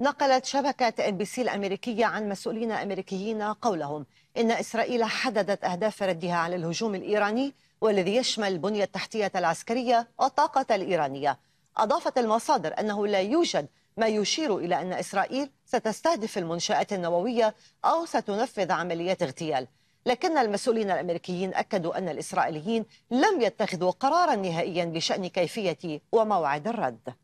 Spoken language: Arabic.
نقلت شبكة ام بي سي الأمريكية عن مسؤولين أمريكيين قولهم إن إسرائيل حددت أهداف ردها على الهجوم الإيراني والذي يشمل البنية التحتية العسكرية والطاقة الإيرانية أضافت المصادر أنه لا يوجد ما يشير إلى أن إسرائيل ستستهدف المنشآت النووية أو ستنفذ عمليات اغتيال لكن المسؤولين الامريكيين اكدوا ان الاسرائيليين لم يتخذوا قرارا نهائيا بشان كيفيه وموعد الرد